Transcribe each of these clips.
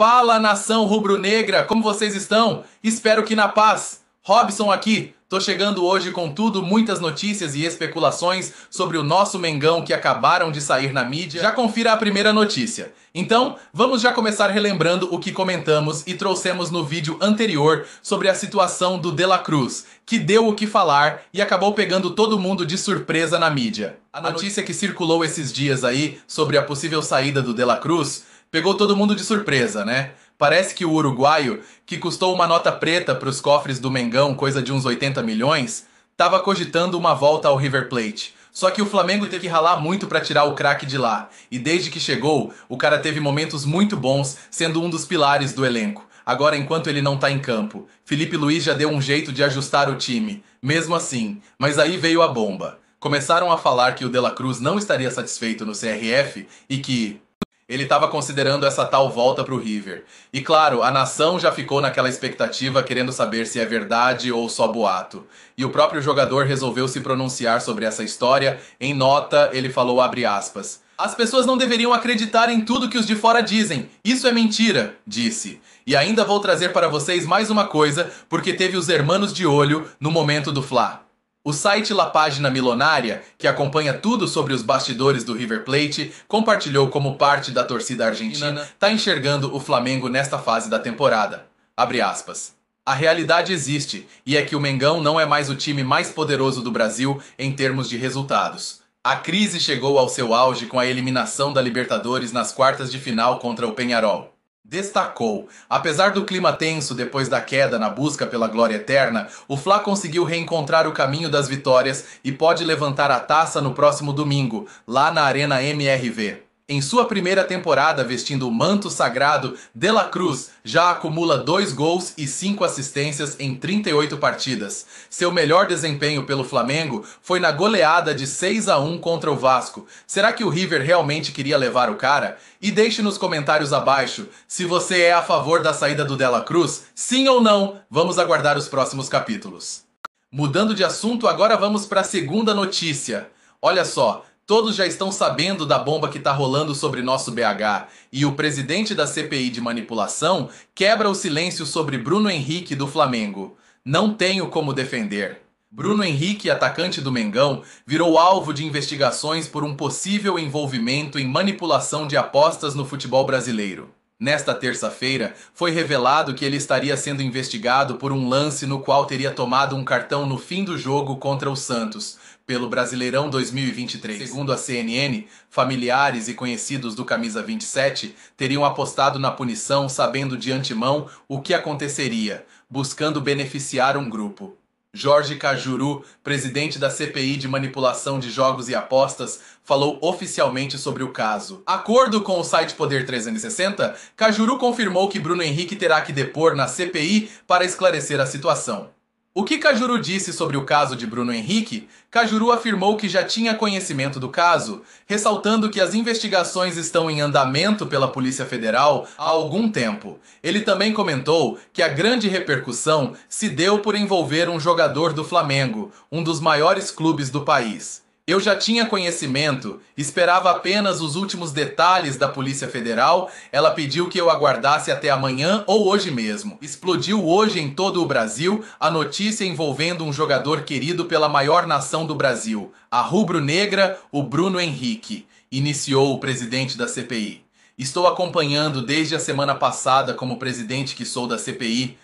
Fala nação rubro-negra, como vocês estão? Espero que na paz. Robson aqui. Tô chegando hoje com tudo, muitas notícias e especulações sobre o nosso Mengão que acabaram de sair na mídia. Já confira a primeira notícia. Então, vamos já começar relembrando o que comentamos e trouxemos no vídeo anterior sobre a situação do De La Cruz, que deu o que falar e acabou pegando todo mundo de surpresa na mídia. A notícia que circulou esses dias aí sobre a possível saída do De La Cruz pegou todo mundo de surpresa, né? Parece que o uruguaio, que custou uma nota preta para os cofres do Mengão, coisa de uns 80 milhões, estava cogitando uma volta ao River Plate. Só que o Flamengo teve que ralar muito para tirar o craque de lá. E desde que chegou, o cara teve momentos muito bons, sendo um dos pilares do elenco. Agora, enquanto ele não tá em campo, Felipe Luiz já deu um jeito de ajustar o time. Mesmo assim, mas aí veio a bomba. Começaram a falar que o De La Cruz não estaria satisfeito no CRF e que, ele estava considerando essa tal volta para o River. E claro, a nação já ficou naquela expectativa querendo saber se é verdade ou só boato. E o próprio jogador resolveu se pronunciar sobre essa história. Em nota, ele falou abre aspas. As pessoas não deveriam acreditar em tudo que os de fora dizem. Isso é mentira, disse. E ainda vou trazer para vocês mais uma coisa, porque teve os hermanos de olho no momento do Fla. O site La Página Milionária, que acompanha tudo sobre os bastidores do River Plate, compartilhou como parte da torcida argentina está enxergando o Flamengo nesta fase da temporada. Abre aspas. A realidade existe, e é que o Mengão não é mais o time mais poderoso do Brasil em termos de resultados. A crise chegou ao seu auge com a eliminação da Libertadores nas quartas de final contra o Penharol destacou. Apesar do clima tenso depois da queda na busca pela glória eterna, o Fla conseguiu reencontrar o caminho das vitórias e pode levantar a taça no próximo domingo, lá na Arena MRV. Em sua primeira temporada vestindo o manto sagrado, De La Cruz já acumula dois gols e cinco assistências em 38 partidas. Seu melhor desempenho pelo Flamengo foi na goleada de 6 a 1 contra o Vasco. Será que o River realmente queria levar o cara? E deixe nos comentários abaixo se você é a favor da saída do La Cruz, sim ou não. Vamos aguardar os próximos capítulos. Mudando de assunto, agora vamos para a segunda notícia. Olha só, Todos já estão sabendo da bomba que está rolando sobre nosso BH e o presidente da CPI de manipulação quebra o silêncio sobre Bruno Henrique do Flamengo. Não tenho como defender. Bruno Henrique, atacante do Mengão, virou alvo de investigações por um possível envolvimento em manipulação de apostas no futebol brasileiro. Nesta terça-feira, foi revelado que ele estaria sendo investigado por um lance no qual teria tomado um cartão no fim do jogo contra o Santos, pelo Brasileirão 2023. Segundo a CNN, familiares e conhecidos do camisa 27 teriam apostado na punição sabendo de antemão o que aconteceria, buscando beneficiar um grupo. Jorge Cajuru, presidente da CPI de Manipulação de Jogos e Apostas, falou oficialmente sobre o caso. Acordo com o site Poder 360, Cajuru confirmou que Bruno Henrique terá que depor na CPI para esclarecer a situação. O que Cajuru disse sobre o caso de Bruno Henrique, Cajuru afirmou que já tinha conhecimento do caso, ressaltando que as investigações estão em andamento pela Polícia Federal há algum tempo. Ele também comentou que a grande repercussão se deu por envolver um jogador do Flamengo, um dos maiores clubes do país. Eu já tinha conhecimento, esperava apenas os últimos detalhes da Polícia Federal. Ela pediu que eu aguardasse até amanhã ou hoje mesmo. Explodiu hoje em todo o Brasil a notícia envolvendo um jogador querido pela maior nação do Brasil, a rubro-negra, o Bruno Henrique, iniciou o presidente da CPI. Estou acompanhando desde a semana passada como presidente que sou da CPI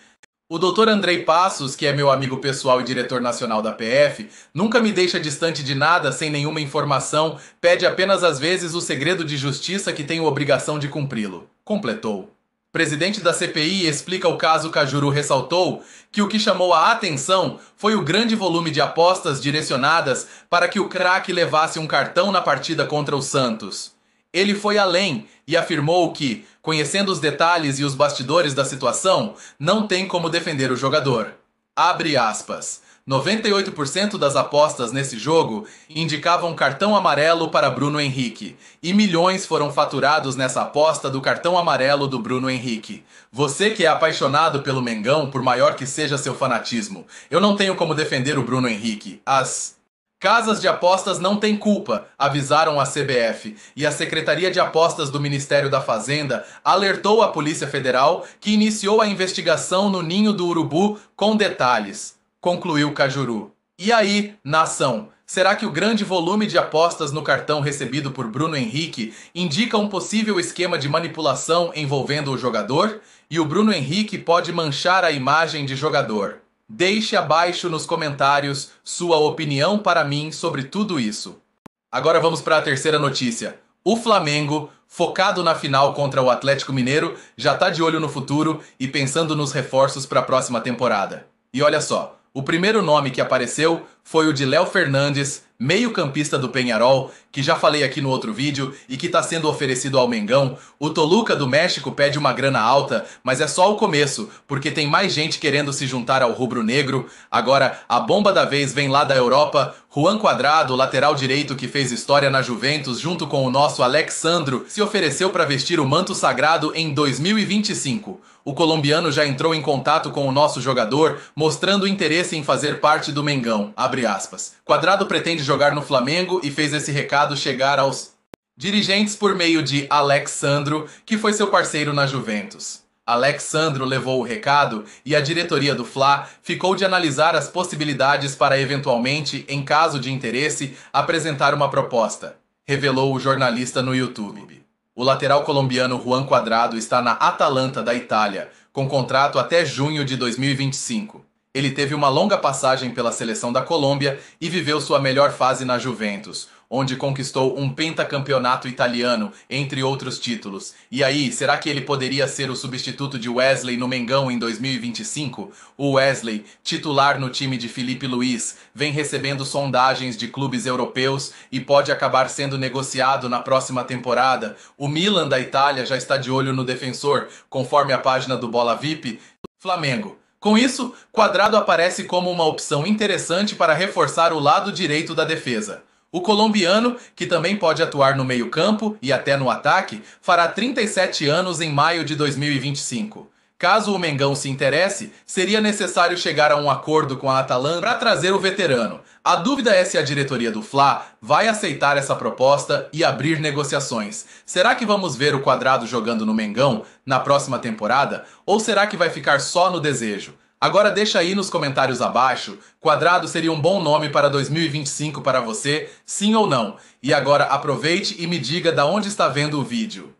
o doutor Andrei Passos, que é meu amigo pessoal e diretor nacional da PF, nunca me deixa distante de nada sem nenhuma informação, pede apenas às vezes o segredo de justiça que tenho obrigação de cumpri-lo. Completou. Presidente da CPI explica o caso Cajuru ressaltou que o que chamou a atenção foi o grande volume de apostas direcionadas para que o craque levasse um cartão na partida contra o Santos. Ele foi além e afirmou que, conhecendo os detalhes e os bastidores da situação, não tem como defender o jogador. Abre aspas. 98% das apostas nesse jogo indicavam cartão amarelo para Bruno Henrique, e milhões foram faturados nessa aposta do cartão amarelo do Bruno Henrique. Você que é apaixonado pelo Mengão, por maior que seja seu fanatismo, eu não tenho como defender o Bruno Henrique. As Casas de apostas não têm culpa, avisaram a CBF, e a Secretaria de Apostas do Ministério da Fazenda alertou a Polícia Federal, que iniciou a investigação no ninho do urubu com detalhes, concluiu Cajuru. E aí, nação, será que o grande volume de apostas no cartão recebido por Bruno Henrique indica um possível esquema de manipulação envolvendo o jogador? E o Bruno Henrique pode manchar a imagem de jogador? Deixe abaixo nos comentários sua opinião para mim sobre tudo isso. Agora vamos para a terceira notícia. O Flamengo, focado na final contra o Atlético Mineiro, já está de olho no futuro e pensando nos reforços para a próxima temporada. E olha só, o primeiro nome que apareceu foi o de Léo Fernandes, meio-campista do Penharol, que já falei aqui no outro vídeo e que está sendo oferecido ao Mengão. O Toluca do México pede uma grana alta, mas é só o começo, porque tem mais gente querendo se juntar ao rubro-negro. Agora, a bomba da vez vem lá da Europa. Juan Quadrado, lateral direito que fez história na Juventus, junto com o nosso Alexandro, se ofereceu para vestir o manto sagrado em 2025. O colombiano já entrou em contato com o nosso jogador, mostrando interesse em fazer parte do Mengão. Abre Abre aspas. Quadrado pretende jogar no Flamengo e fez esse recado chegar aos dirigentes por meio de Alexandro, que foi seu parceiro na Juventus. Alexandro levou o recado e a diretoria do Fla ficou de analisar as possibilidades para eventualmente, em caso de interesse, apresentar uma proposta, revelou o jornalista no YouTube. O lateral colombiano Juan Quadrado está na Atalanta da Itália, com contrato até junho de 2025. Ele teve uma longa passagem pela seleção da Colômbia e viveu sua melhor fase na Juventus, onde conquistou um pentacampeonato italiano, entre outros títulos. E aí, será que ele poderia ser o substituto de Wesley no Mengão em 2025? O Wesley, titular no time de Felipe Luiz, vem recebendo sondagens de clubes europeus e pode acabar sendo negociado na próxima temporada. O Milan da Itália já está de olho no defensor, conforme a página do Bola VIP. Flamengo. Com isso, Quadrado aparece como uma opção interessante para reforçar o lado direito da defesa. O colombiano, que também pode atuar no meio-campo e até no ataque, fará 37 anos em maio de 2025. Caso o Mengão se interesse, seria necessário chegar a um acordo com a Atalanta para trazer o veterano. A dúvida é se a diretoria do Fla vai aceitar essa proposta e abrir negociações. Será que vamos ver o quadrado jogando no Mengão na próxima temporada? Ou será que vai ficar só no desejo? Agora deixa aí nos comentários abaixo, quadrado seria um bom nome para 2025 para você, sim ou não? E agora aproveite e me diga da onde está vendo o vídeo.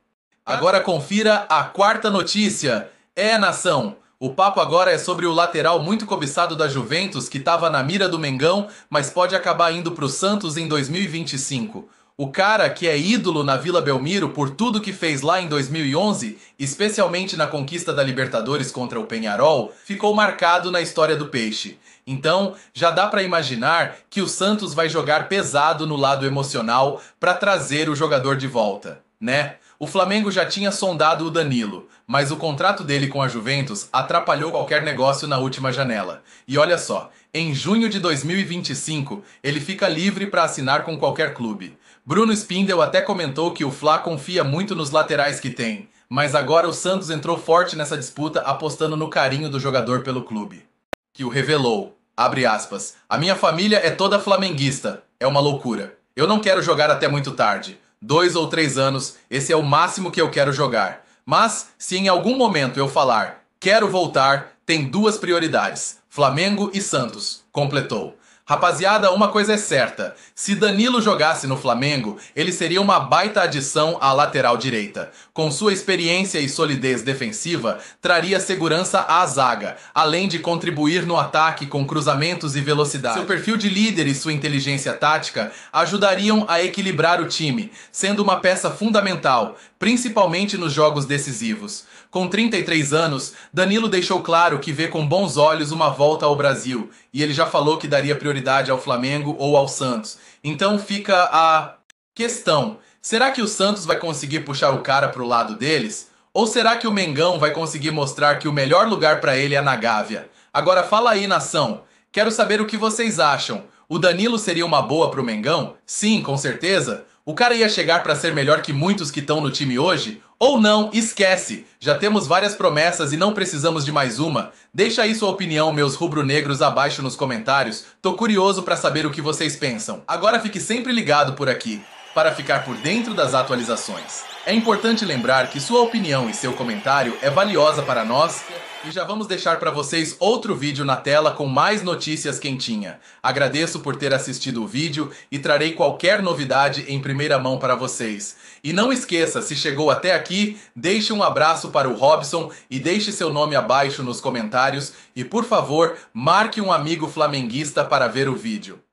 Agora confira a quarta notícia. É, nação! O papo agora é sobre o lateral muito cobiçado da Juventus que estava na mira do Mengão, mas pode acabar indo para o Santos em 2025. O cara que é ídolo na Vila Belmiro por tudo que fez lá em 2011, especialmente na conquista da Libertadores contra o Penharol, ficou marcado na história do Peixe. Então, já dá para imaginar que o Santos vai jogar pesado no lado emocional para trazer o jogador de volta, né? O Flamengo já tinha sondado o Danilo, mas o contrato dele com a Juventus atrapalhou qualquer negócio na última janela. E olha só, em junho de 2025, ele fica livre para assinar com qualquer clube. Bruno Spindel até comentou que o Fla confia muito nos laterais que tem, mas agora o Santos entrou forte nessa disputa apostando no carinho do jogador pelo clube. Que o revelou, abre aspas, a minha família é toda flamenguista, é uma loucura. Eu não quero jogar até muito tarde dois ou três anos, esse é o máximo que eu quero jogar. Mas, se em algum momento eu falar quero voltar, tem duas prioridades: Flamengo e Santos, completou. Rapaziada, uma coisa é certa: se Danilo jogasse no Flamengo, ele seria uma baita adição à lateral direita. Com sua experiência e solidez defensiva, traria segurança à zaga, além de contribuir no ataque com cruzamentos e velocidade. Seu perfil de líder e sua inteligência tática ajudariam a equilibrar o time, sendo uma peça fundamental, principalmente nos jogos decisivos. Com 33 anos, Danilo deixou claro que vê com bons olhos uma volta ao Brasil e ele já falou que daria prioridade ao Flamengo ou ao Santos. Então fica a questão: será que o Santos vai conseguir puxar o cara pro lado deles? Ou será que o Mengão vai conseguir mostrar que o melhor lugar para ele é na Gávea? Agora fala aí, nação. Quero saber o que vocês acham. O Danilo seria uma boa pro Mengão? Sim, com certeza. O cara ia chegar para ser melhor que muitos que estão no time hoje? Ou não, esquece. Já temos várias promessas e não precisamos de mais uma. Deixa aí sua opinião, meus rubro-negros, abaixo nos comentários. Tô curioso para saber o que vocês pensam. Agora fique sempre ligado por aqui para ficar por dentro das atualizações. É importante lembrar que sua opinião e seu comentário é valiosa para nós e já vamos deixar para vocês outro vídeo na tela com mais notícias quentinha. Agradeço por ter assistido o vídeo e trarei qualquer novidade em primeira mão para vocês. E não esqueça, se chegou até aqui, deixe um abraço para o Robson e deixe seu nome abaixo nos comentários e por favor, marque um amigo flamenguista para ver o vídeo.